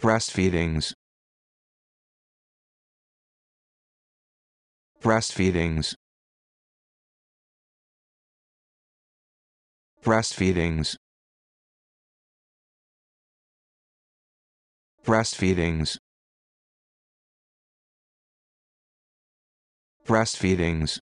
breastfeedings breastfeedings breastfeedings breastfeedings breastfeedings